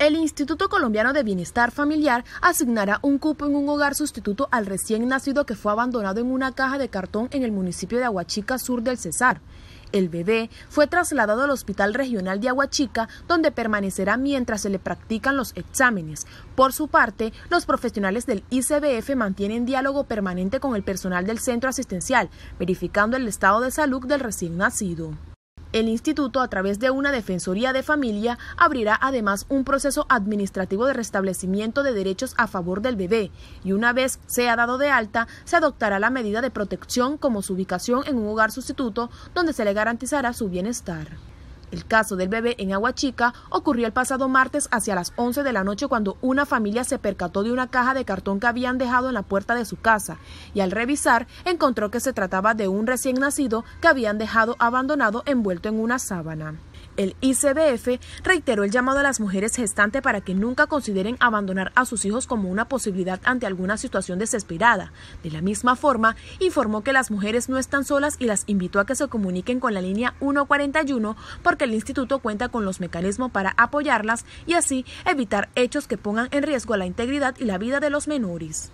El Instituto Colombiano de Bienestar Familiar asignará un cupo en un hogar sustituto al recién nacido que fue abandonado en una caja de cartón en el municipio de Aguachica Sur del Cesar. El bebé fue trasladado al Hospital Regional de Aguachica, donde permanecerá mientras se le practican los exámenes. Por su parte, los profesionales del ICBF mantienen diálogo permanente con el personal del centro asistencial, verificando el estado de salud del recién nacido. El instituto, a través de una defensoría de familia, abrirá además un proceso administrativo de restablecimiento de derechos a favor del bebé y una vez sea dado de alta, se adoptará la medida de protección como su ubicación en un hogar sustituto donde se le garantizará su bienestar. El caso del bebé en Aguachica ocurrió el pasado martes hacia las 11 de la noche cuando una familia se percató de una caja de cartón que habían dejado en la puerta de su casa y al revisar encontró que se trataba de un recién nacido que habían dejado abandonado envuelto en una sábana. El ICBF reiteró el llamado a las mujeres gestantes para que nunca consideren abandonar a sus hijos como una posibilidad ante alguna situación desesperada. De la misma forma, informó que las mujeres no están solas y las invitó a que se comuniquen con la línea 141 porque el instituto cuenta con los mecanismos para apoyarlas y así evitar hechos que pongan en riesgo la integridad y la vida de los menores.